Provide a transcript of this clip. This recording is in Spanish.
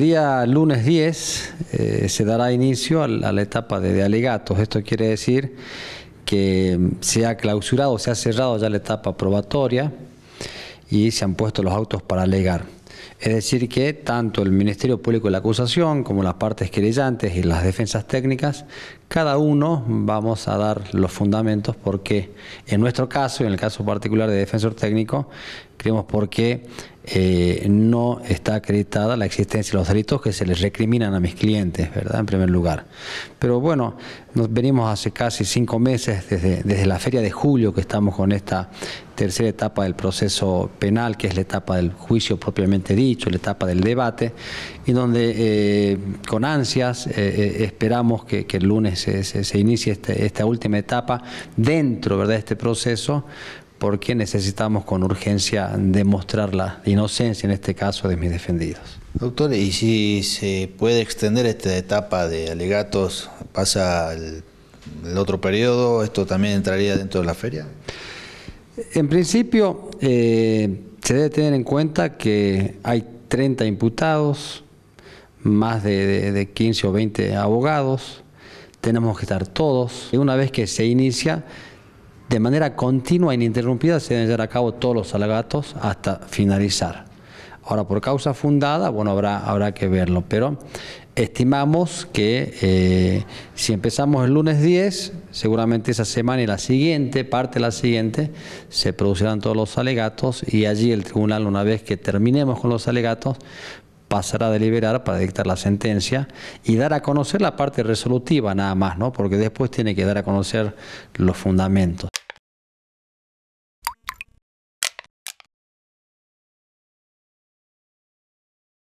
El día lunes 10 eh, se dará inicio a la, etapa de, alegatos. Esto quiere decir que mm, se ha clausurado, se ha cerrado ya la etapa probatoria y se han puesto los autos para alegar. Es decir, que tanto el Ministerio Público de la Acusación como las partes querellantes y las defensas técnicas, cada uno vamos a dar los fundamentos porque en nuestro caso, en el caso particular de defensor técnico, creemos porque eh, no está acreditada la existencia de los delitos que se les recriminan a mis clientes, ¿verdad? En primer lugar. Pero bueno, nos venimos hace casi cinco meses, desde, la feria de julio que estamos con esta tercera etapa del proceso penal, que es la etapa del juicio propiamente dicho, la etapa del debate, y donde eh, con ansias eh, esperamos que, el lunes se, inicie este, esta última etapa dentro, ¿verdad?, de este proceso porque necesitamos con urgencia demostrar la inocencia, en este caso, de mis defendidos. Doctor, ¿y si se puede extender esta etapa de alegatos, pasa el, otro periodo, esto también entraría dentro de la feria? En principio, eh, se debe tener en cuenta que hay 30 imputados, más de, 15 o 20 abogados, tenemos que estar todos. ...y Una vez que se inicia, de manera continua e ininterrumpida se deben llevar a cabo todos los alegatos hasta finalizar. Ahora, por causa fundada, bueno, habrá, habrá que verlo, pero estimamos que eh, si empezamos el lunes 10, seguramente esa semana y la siguiente, parte de la siguiente, se producirán todos los alegatos y allí el tribunal, una vez que terminemos con los alegatos, pasará a deliberar para dictar la sentencia y dar a conocer la parte resolutiva nada más, ¿no? Porque después tiene que dar a conocer los fundamentos.